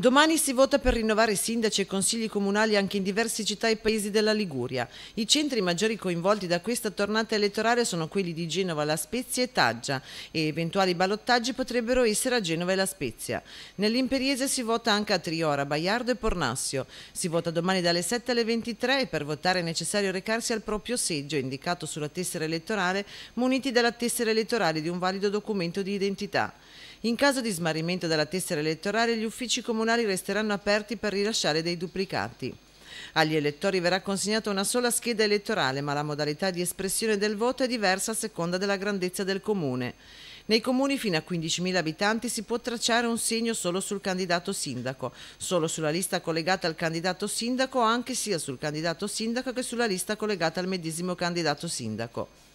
Domani si vota per rinnovare sindaci e consigli comunali anche in diverse città e paesi della Liguria. I centri maggiori coinvolti da questa tornata elettorale sono quelli di Genova, La Spezia e Taggia e eventuali ballottaggi potrebbero essere a Genova e La Spezia. Nell'Imperiese si vota anche a Triora, Baiardo e Pornassio. Si vota domani dalle 7 alle 23 e per votare è necessario recarsi al proprio seggio indicato sulla tessera elettorale muniti della tessera elettorale di un valido documento di identità. In caso di smarrimento della tessera elettorale, gli uffici comunali resteranno aperti per rilasciare dei duplicati. Agli elettori verrà consegnata una sola scheda elettorale, ma la modalità di espressione del voto è diversa a seconda della grandezza del comune. Nei comuni fino a 15.000 abitanti si può tracciare un segno solo sul candidato sindaco, solo sulla lista collegata al candidato sindaco, o anche sia sul candidato sindaco che sulla lista collegata al medesimo candidato sindaco.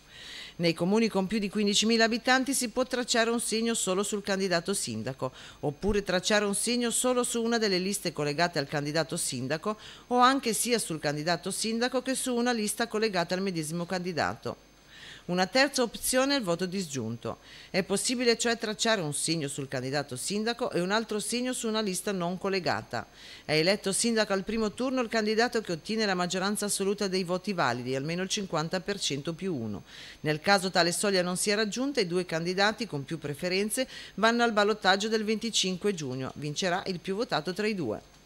Nei comuni con più di 15.000 abitanti si può tracciare un segno solo sul candidato sindaco, oppure tracciare un segno solo su una delle liste collegate al candidato sindaco o anche sia sul candidato sindaco che su una lista collegata al medesimo candidato. Una terza opzione è il voto disgiunto. È possibile cioè tracciare un segno sul candidato sindaco e un altro segno su una lista non collegata. È eletto sindaco al primo turno il candidato che ottiene la maggioranza assoluta dei voti validi, almeno il 50% più uno. Nel caso tale soglia non sia raggiunta, i due candidati con più preferenze vanno al ballottaggio del 25 giugno. Vincerà il più votato tra i due.